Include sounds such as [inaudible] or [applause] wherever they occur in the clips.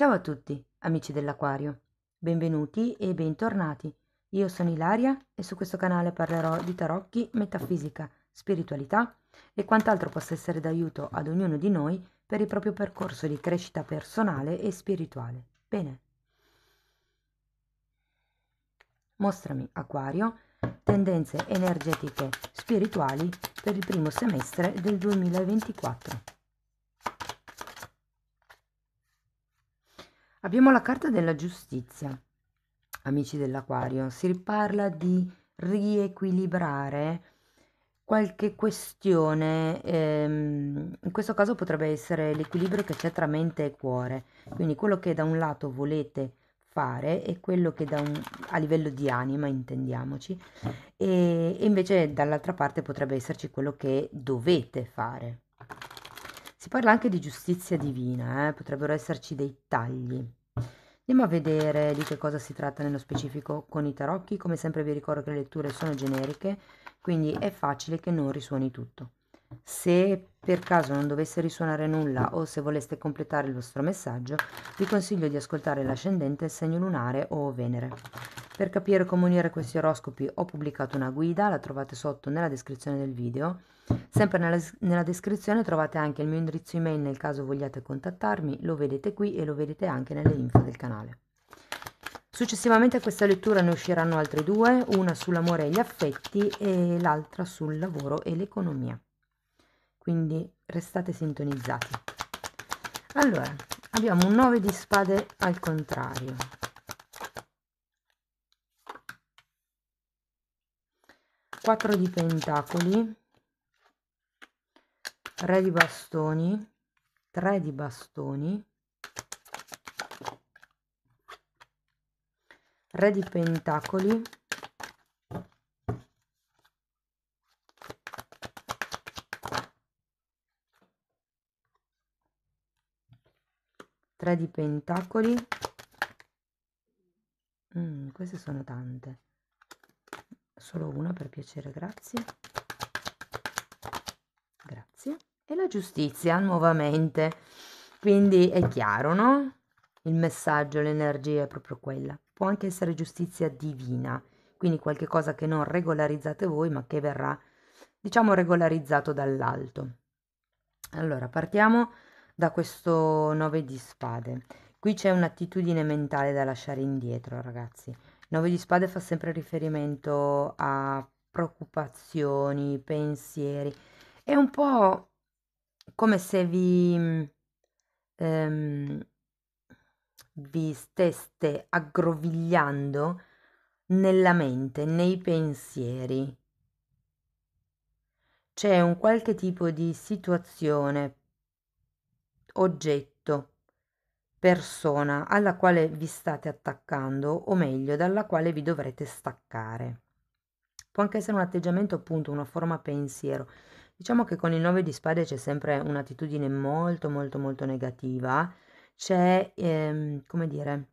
Ciao a tutti, amici dell'Aquario. Benvenuti e bentornati. Io sono Ilaria e su questo canale parlerò di tarocchi, metafisica, spiritualità e quant'altro possa essere d'aiuto ad ognuno di noi per il proprio percorso di crescita personale e spirituale. Bene. Mostrami, Aquario, tendenze energetiche spirituali per il primo semestre del 2024. Abbiamo la carta della giustizia, amici dell'Aquario. Si parla di riequilibrare qualche questione, ehm, in questo caso potrebbe essere l'equilibrio che c'è tra mente e cuore, quindi quello che da un lato volete fare e quello che da un, a livello di anima intendiamoci, e, e invece dall'altra parte potrebbe esserci quello che dovete fare. Si parla anche di giustizia divina, eh? potrebbero esserci dei tagli. Andiamo a vedere di che cosa si tratta nello specifico con i tarocchi. Come sempre vi ricordo che le letture sono generiche, quindi è facile che non risuoni tutto. Se per caso non dovesse risuonare nulla o se voleste completare il vostro messaggio, vi consiglio di ascoltare l'ascendente, segno lunare o Venere. Per capire come unire questi oroscopi ho pubblicato una guida, la trovate sotto nella descrizione del video. Sempre nella, nella descrizione trovate anche il mio indirizzo email nel caso vogliate contattarmi, lo vedete qui e lo vedete anche nelle info del canale. Successivamente a questa lettura ne usciranno altre due, una sull'amore e gli affetti e l'altra sul lavoro e l'economia quindi restate sintonizzati. Allora, abbiamo un 9 di spade al contrario. Quattro di pentacoli, re di bastoni, 3 di bastoni, re di pentacoli, 3 di pentacoli. Mm, queste sono tante. Solo una per piacere, grazie. Grazie. E la giustizia nuovamente. Quindi è chiaro, no? Il messaggio, l'energia è proprio quella. Può anche essere giustizia divina, quindi qualche cosa che non regolarizzate voi, ma che verrà, diciamo, regolarizzato dall'alto. Allora, partiamo da questo 9 di spade. Qui c'è un'attitudine mentale da lasciare indietro, ragazzi. 9 di spade fa sempre riferimento a preoccupazioni, pensieri. È un po' come se vi, ehm, vi steste aggrovigliando nella mente, nei pensieri. C'è un qualche tipo di situazione, oggetto, persona alla quale vi state attaccando o meglio dalla quale vi dovrete staccare. Può anche essere un atteggiamento appunto, una forma pensiero. Diciamo che con il 9 di spade c'è sempre un'attitudine molto molto molto negativa, c'è ehm, come dire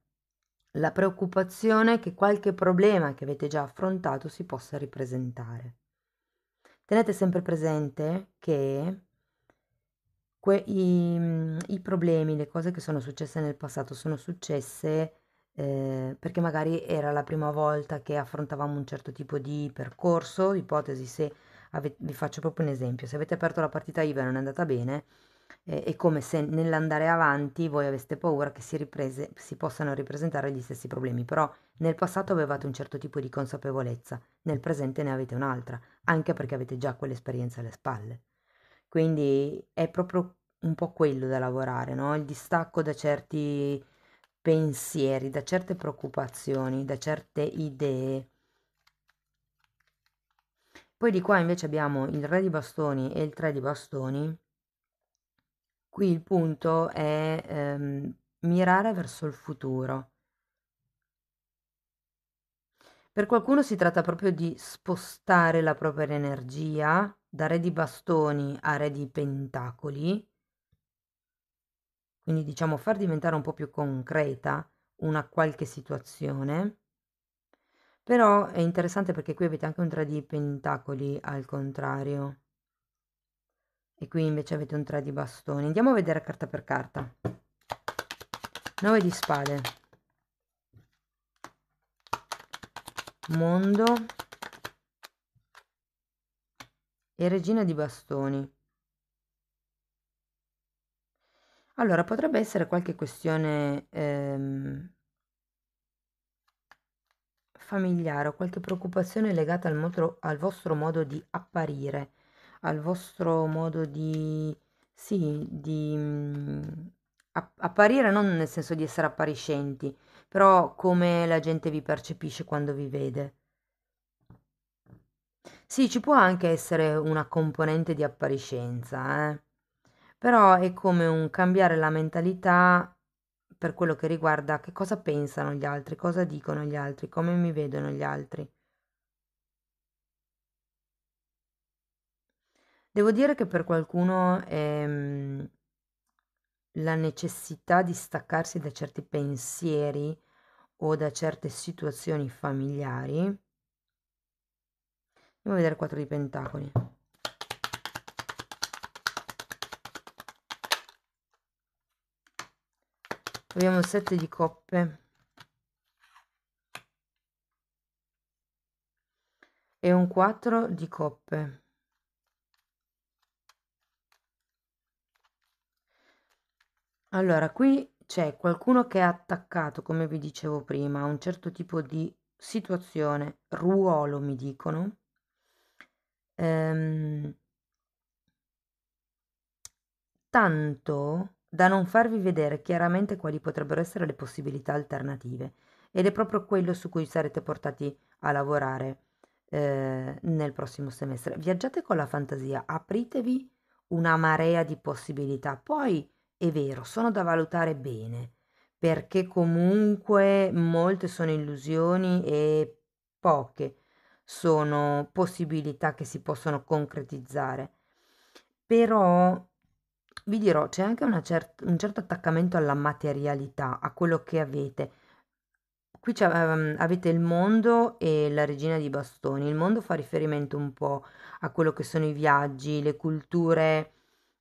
la preoccupazione che qualche problema che avete già affrontato si possa ripresentare. Tenete sempre presente che que- i, mhmm, i problemi, le cose che sono successe nel passato sono successe eh, perché magari era la prima volta che affrontavamo un certo tipo di percorso, ipotesi se ave- vi faccio proprio un esempio, se avete aperto la partita IVA e non è andata bene, eh, è come se nell'andare avanti voi aveste paura che si, riprese, si possano ripresentare gli stessi problemi, però nel passato avevate un certo tipo di consapevolezza, nel presente ne avete un'altra, anche perché avete già quell'esperienza alle spalle. Quindi è proprio un po' quello da lavorare, no? Il distacco da certi pensieri, da certe preoccupazioni, da certe idee. Poi di qua invece abbiamo il re di bastoni e il tre di bastoni. Qui il punto è ehm, mirare verso il futuro, per qualcuno si tratta proprio di spostare la propria energia da re di bastoni a re di pentacoli, quindi diciamo far diventare un po' più concreta una qualche situazione. Però è interessante perché qui avete anche un 3 di pentacoli al contrario. E qui invece avete un 3 di bastoni. Andiamo a vedere carta per carta. 9 di spade. mondo e regina di bastoni. Allora, potrebbe essere qualche questione ehm, familiare o qualche preoccupazione legata al, motro, al, vostro modo di apparire, al vostro modo di... sì, di... Mh, mm, apparire non nel senso di essere appariscenti, però come la gente vi percepisce quando vi vede. Sì, ci può anche essere una componente di appariscenza, eh? però è come un cambiare la mentalità per quello che riguarda che cosa pensano gli altri, cosa dicono gli altri, come mi vedono gli altri. Devo dire che per qualcuno è mm, la necessità di staccarsi da certi pensieri o da certe situazioni familiari. Andiamo a vedere 4 di pentacoli. Abbiamo 7 di coppe. E un 4 di coppe. Allora, qui c'è qualcuno che è attaccato, come vi dicevo prima, a un certo tipo di situazione, ruolo mi dicono, ehm, tanto da non farvi vedere chiaramente quali potrebbero essere le possibilità alternative ed è proprio quello su cui sarete portati a lavorare eh, nel prossimo semestre. Viaggiate con la fantasia, apritevi una marea di possibilità, poi è vero, sono da valutare bene, perché comunque molte sono illusioni e poche sono possibilità che si possono concretizzare. Però vi dirò, c'è anche cer- un certo attaccamento alla materialità, a quello che avete. Qui um, avete il mondo e la regina di bastoni. Il mondo fa riferimento un po' a quello che sono i viaggi, le culture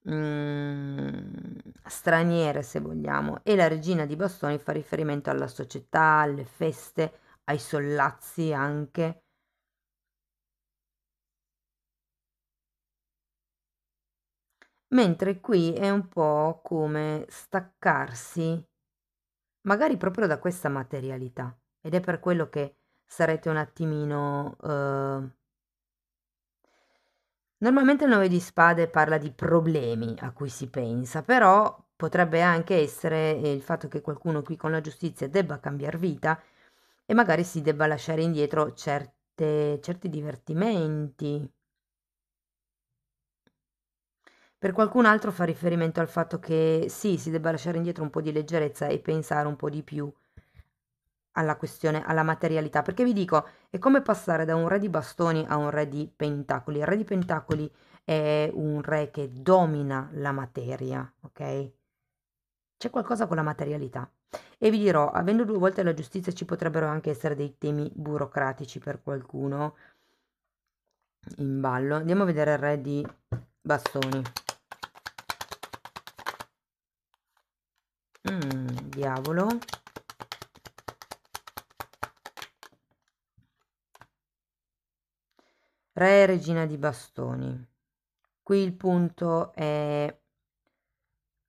Mm. straniere, se vogliamo, e la regina di bastoni fa riferimento alla società, alle feste, ai sollazzi anche. Mentre qui è un po' come staccarsi, magari proprio da questa materialità. Ed è per quello che sarete un attimino... Eh, Normalmente il 9 di spade parla di problemi a cui si pensa, però potrebbe anche essere il fatto che qualcuno qui con la giustizia debba cambiare vita e magari si debba lasciare indietro certe, certi divertimenti. Per qualcun altro fa riferimento al fatto che sì, si debba lasciare indietro un po' di leggerezza e pensare un po' di più alla questione, alla materialità, perché vi dico, è come passare da un re di bastoni a un re di pentacoli. Il re di pentacoli è un re che domina la materia, ok? C'è qualcosa con la materialità. E vi dirò, avendo due volte la giustizia ci potrebbero anche essere dei temi burocratici per qualcuno in ballo. Andiamo a vedere il re di bastoni. Mm, diavolo. Re e regina di bastoni. Qui il punto è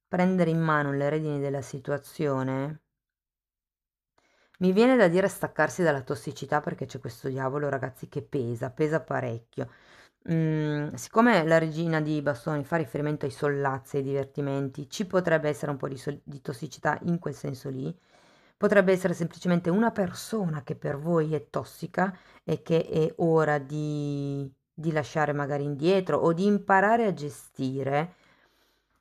prendere in mano le redini della situazione. Mi viene da dire staccarsi dalla tossicità perché c'è questo diavolo, ragazzi, che pesa, pesa parecchio. Mm, siccome la regina di bastoni fa riferimento ai sollazzi e ai divertimenti, ci potrebbe essere un po' di, di tossicità in quel senso lì Potrebbe essere semplicemente una persona che per voi è tossica e che è ora di, di lasciare magari indietro o di imparare a gestire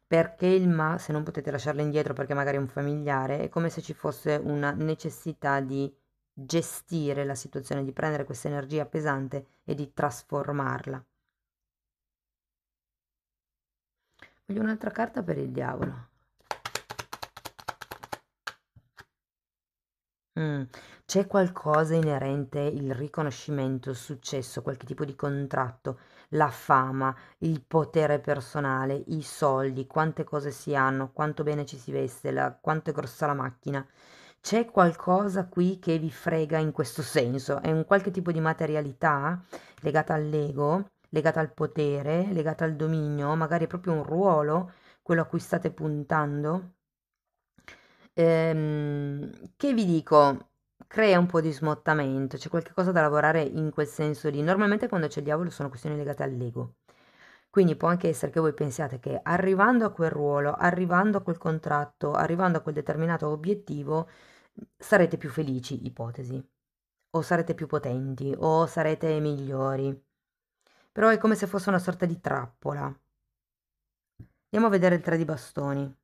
perché il ma, se non potete lasciarla indietro perché magari è un familiare, è come se ci fosse una necessità di gestire la situazione, di prendere questa energia pesante e di trasformarla. Voglio un'altra carta per il diavolo. Mm. C'è qualcosa inerente il riconoscimento, il successo, qualche tipo di contratto, la fama, il potere personale, i soldi, quante cose si hanno, quanto bene ci si veste, la quanto è grossa la macchina. C'è qualcosa qui che vi frega in questo senso? È un qualche tipo di materialità legata all'ego, legata al potere, legata al dominio, magari è proprio un ruolo quello a cui state puntando? Ehm, che vi dico, crea un po' di smottamento, c'è qualcosa da lavorare in quel senso lì. Normalmente quando c'è il diavolo sono questioni legate all'ego. Quindi può anche essere che voi pensiate che arrivando a quel ruolo, arrivando a quel contratto, arrivando a quel determinato obiettivo, sarete più felici, ipotesi, o sarete più potenti, o sarete migliori. Però è come se fosse una sorta di trappola. Andiamo a vedere il tre di bastoni.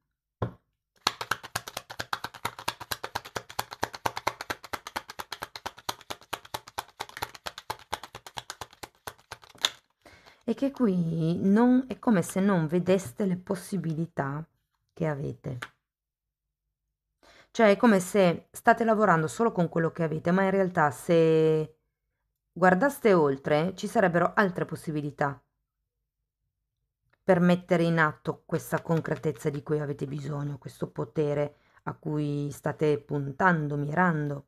e che qui non, è come se non vedeste le possibilità che avete. Cioè è come se state lavorando solo con quello che avete, ma in realtà se guardaste oltre ci sarebbero altre possibilità per mettere in atto questa concretezza di cui avete bisogno, questo potere a cui state puntando, mirando.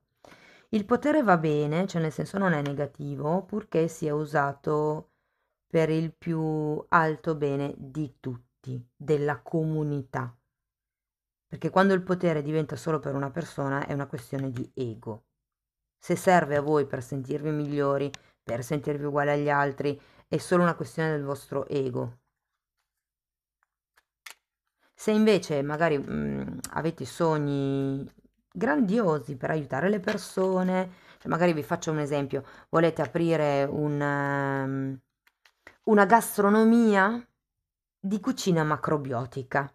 Il potere va bene, cioè nel senso non è negativo, purché sia usato per il più alto bene di tutti, della comunità. Perché quando il potere diventa solo per una persona è una questione di ego. Se serve a voi per sentirvi migliori, per sentirvi uguali agli altri, è solo una questione del vostro ego. Se invece magari mh, mm, avete sogni grandiosi per aiutare le persone, cioè magari vi faccio un esempio, volete aprire un... Um, una gastronomia di cucina macrobiotica,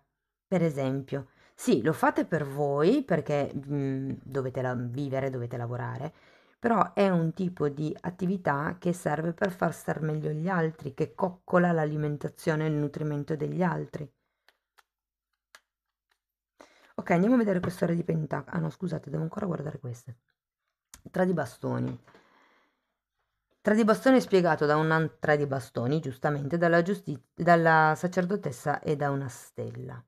per esempio. Sì, lo fate per voi perché mh, mhmm, dovete la- vivere, dovete lavorare, però è un tipo di attività che serve per far star meglio gli altri, che coccola l'alimentazione e il nutrimento degli altri. Ok, andiamo a vedere quest'ora di Pentacoli. Ah no, scusate, devo ancora guardare queste. Tra di bastoni. Tra di bastoni spiegato da un tra di bastoni, giustamente, dalla, giusti- dalla sacerdotessa e da una stella.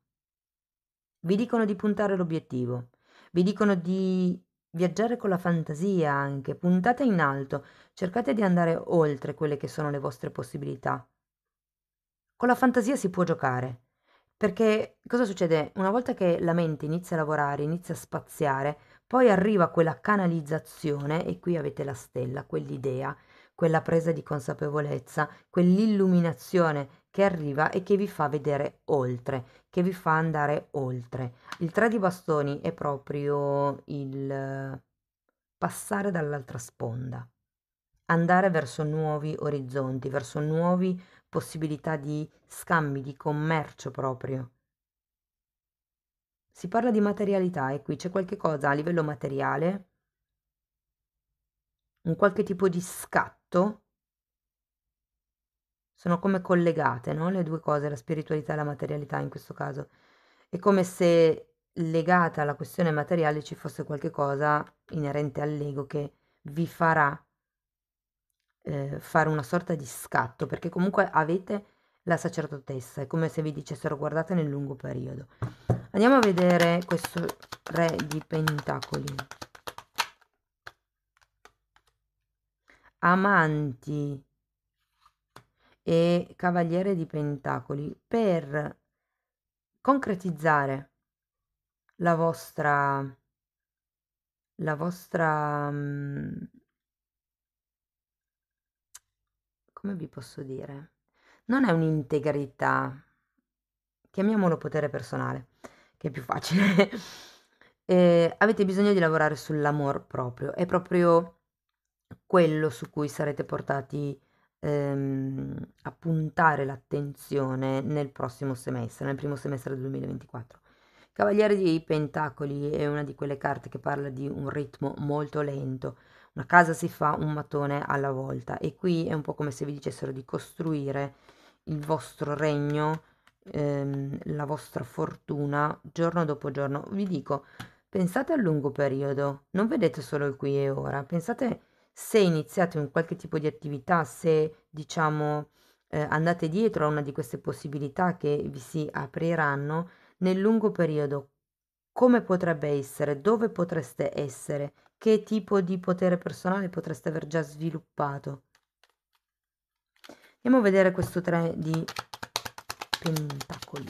Vi dicono di puntare l'obiettivo, vi dicono di viaggiare con la fantasia anche, puntate in alto, cercate di andare oltre quelle che sono le vostre possibilità. Con la fantasia si può giocare, perché cosa succede? Una volta che la mente inizia a lavorare, inizia a spaziare, poi arriva quella canalizzazione e qui avete la stella, quell'idea quella presa di consapevolezza, quell'illuminazione che arriva e che vi fa vedere oltre, che vi fa andare oltre. Il tre di bastoni è proprio il passare dall'altra sponda, andare verso nuovi orizzonti, verso nuove possibilità di scambi, di commercio proprio. Si parla di materialità e qui c'è qualche cosa a livello materiale, un qualche tipo di scatto fatto sono come collegate, no? Le due cose, la spiritualità e la materialità in questo caso. È come se legata alla questione materiale ci fosse qualcosa cosa inerente all'ego che vi farà eh, fare una sorta di scatto, perché comunque avete la sacerdotessa, è come se vi dicessero guardate nel lungo periodo. Andiamo a vedere questo re di pentacoli. amanti e cavaliere di pentacoli per concretizzare la vostra la vostra mm, come vi posso dire non è un'integrità chiamiamolo potere personale che è più facile [laughs] eh, avete bisogno di lavorare sull'amor proprio è proprio quello su cui sarete portati ehm, a puntare l'attenzione nel prossimo semestre, nel primo semestre del 2024. Cavaliere dei Pentacoli è una di quelle carte che parla di un ritmo molto lento. Una casa si fa un mattone alla volta e qui è un po' come se vi dicessero di costruire il vostro regno, ehm, la vostra fortuna giorno dopo giorno. Vi dico, pensate a lungo periodo, non vedete solo il qui e ora, pensate se iniziate un qualche tipo di attività, se diciamo eh, andate dietro a una di queste possibilità che vi si apriranno, nel lungo periodo come potrebbe essere, dove potreste essere, che tipo di potere personale potreste aver già sviluppato. Andiamo a vedere questo 3 di pentacoli.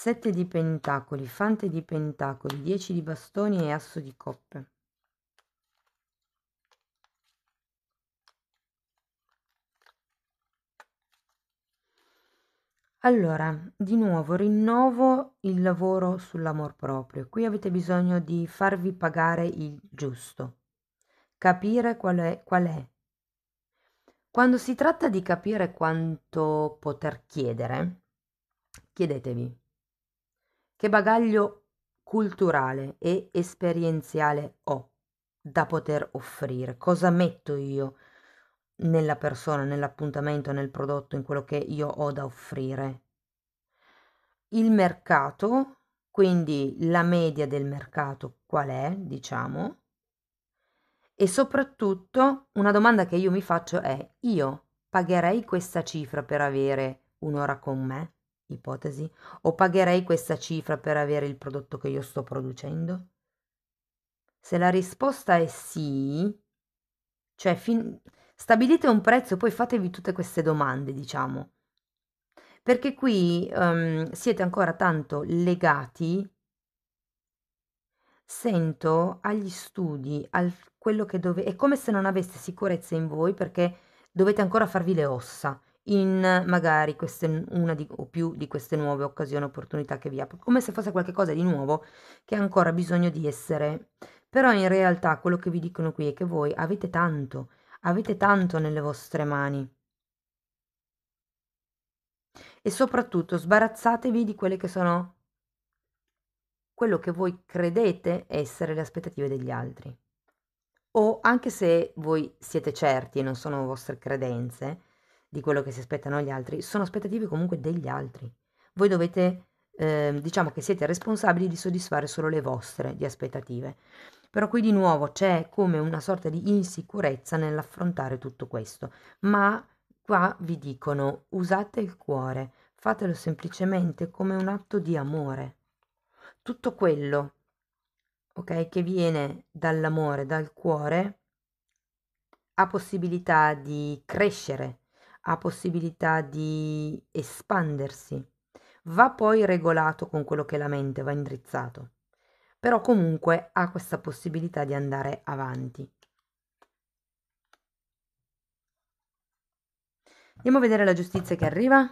7 di pentacoli, fante di pentacoli, 10 di bastoni e asso di coppe. Allora, di nuovo rinnovo il lavoro sull'amor proprio. Qui avete bisogno di farvi pagare il giusto, capire qual è, qual è. Quando si tratta di capire quanto poter chiedere, chiedetevi che bagaglio culturale e esperienziale ho da poter offrire, cosa metto io nella persona, nell'appuntamento, nel prodotto, in quello che io ho da offrire. Il mercato, quindi la media del mercato qual è, diciamo, e soprattutto una domanda che io mi faccio è, io pagherei questa cifra per avere un'ora con me? ipotesi, o pagherei questa cifra per avere il prodotto che io sto producendo? Se la risposta è sì, cioè fin- stabilite un prezzo, e poi fatevi tutte queste domande, diciamo. Perché qui um, siete ancora tanto legati, sento, agli studi, al quello che dovete... È come se non aveste sicurezza in voi perché dovete ancora farvi le ossa in magari queste, una di, o più di queste nuove occasioni, opportunità che vi apro, come se fosse qualcosa di nuovo che ha ancora bisogno di essere. Però in realtà quello che vi dicono qui è che voi avete tanto, avete tanto nelle vostre mani. E soprattutto sbarazzatevi di quelle che sono quello che voi credete essere le aspettative degli altri. O anche se voi siete certi e non sono vostre credenze, di quello che si aspettano gli altri, sono aspettative comunque degli altri. Voi dovete, eh, diciamo che siete responsabili di soddisfare solo le vostre di aspettative. Però qui di nuovo c'è come una sorta di insicurezza nell'affrontare tutto questo, ma qua vi dicono usate il cuore, fatelo semplicemente come un atto di amore. Tutto quello ok, che viene dall'amore, dal cuore, ha possibilità di crescere ha possibilità di espandersi, va poi regolato con quello che la mente, va indrizzato, però comunque ha questa possibilità di andare avanti. Andiamo a vedere la giustizia che arriva.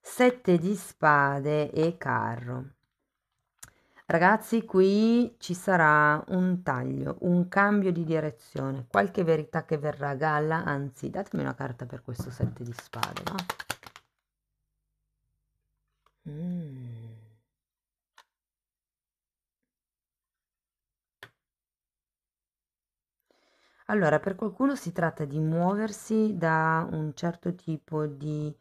Sette di spade e carro. Ragazzi, qui ci sarà un taglio, un cambio di direzione, qualche verità che verrà a galla, anzi, datemi una carta per questo sette di spade, no? Mm. Allora, per qualcuno si tratta di muoversi da un certo tipo di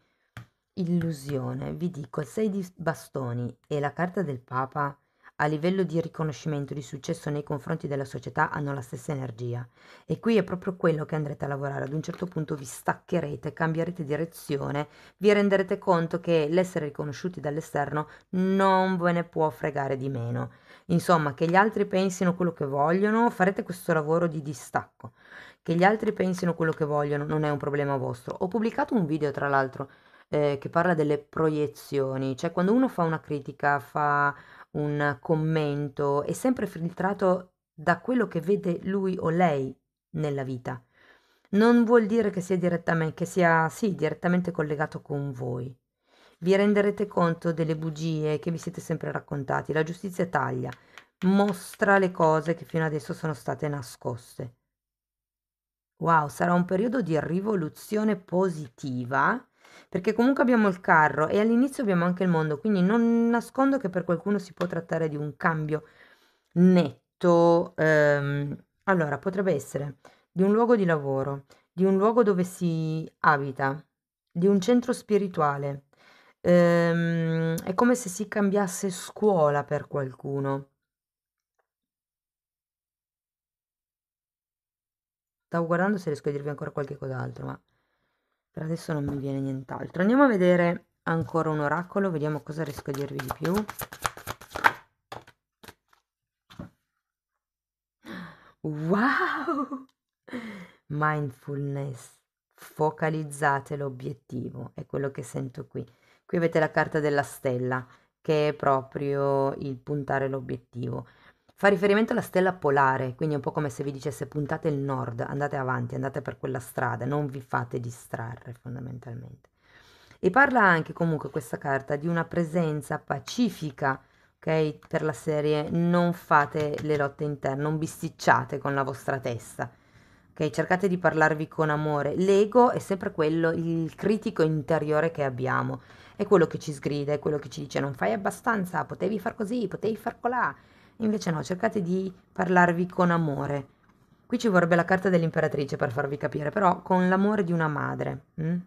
illusione. Vi dico, il sei di bastoni e la carta del Papa a livello di riconoscimento di successo nei confronti della società hanno la stessa energia. E qui è proprio quello che andrete a lavorare. Ad un certo punto vi staccherete, cambierete direzione, vi renderete conto che l'essere riconosciuti dall'esterno non ve ne può fregare di meno. Insomma, che gli altri pensino quello che vogliono, farete questo lavoro di distacco. Che gli altri pensino quello che vogliono non è un problema vostro. Ho pubblicato un video, tra l'altro, eh, che parla delle proiezioni, cioè quando uno fa una critica, fa un commento, è sempre filtrato da quello che vede lui o lei nella vita. Non vuol dire che sia direttamente, che sia, sì, direttamente collegato con voi. Vi renderete conto delle bugie che vi siete sempre raccontati. La giustizia taglia, mostra le cose che fino adesso sono state nascoste. Wow, sarà un periodo di rivoluzione positiva perché comunque abbiamo il carro e all'inizio abbiamo anche il mondo, quindi non nascondo che per qualcuno si può trattare di un cambio netto. Ehm, allora, potrebbe essere di un luogo di lavoro, di un luogo dove si abita, di un centro spirituale. Ehm, è come se si cambiasse scuola per qualcuno. Stavo guardando se riesco a dirvi ancora qualche cos'altro, ma per adesso non mi viene nient'altro andiamo a vedere ancora un oracolo vediamo cosa riesco a dirvi di più wow mindfulness focalizzate l'obiettivo è quello che sento qui qui avete la carta della stella che è proprio il puntare l'obiettivo Fa riferimento alla stella polare, quindi è un po' come se vi dicesse puntate il nord, andate avanti, andate per quella strada, non vi fate distrarre fondamentalmente. E parla anche comunque questa carta di una presenza pacifica, ok? Per la serie non fate le lotte interne, non bisticciate con la vostra testa. Ok, cercate di parlarvi con amore. L'ego è sempre quello, il critico interiore che abbiamo. È quello che ci sgrida, è quello che ci dice non fai abbastanza, potevi far così, potevi far colà Invece no, cercate di parlarvi con amore. Qui ci vorrebbe la carta dell'imperatrice per farvi capire, però con l'amore di una madre. Mm?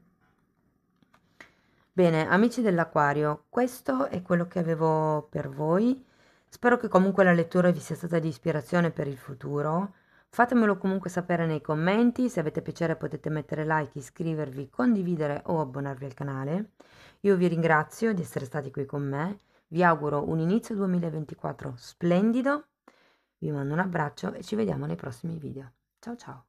Bene, amici dell'Aquario, questo è quello che avevo per voi. Spero che comunque la lettura vi sia stata di ispirazione per il futuro. Fatemelo comunque sapere nei commenti, se avete piacere potete mettere like, iscrivervi, condividere o abbonarvi al canale. Io vi ringrazio di essere stati qui con me vi auguro un inizio 2024 splendido, vi mando un abbraccio e ci vediamo nei prossimi video. Ciao ciao!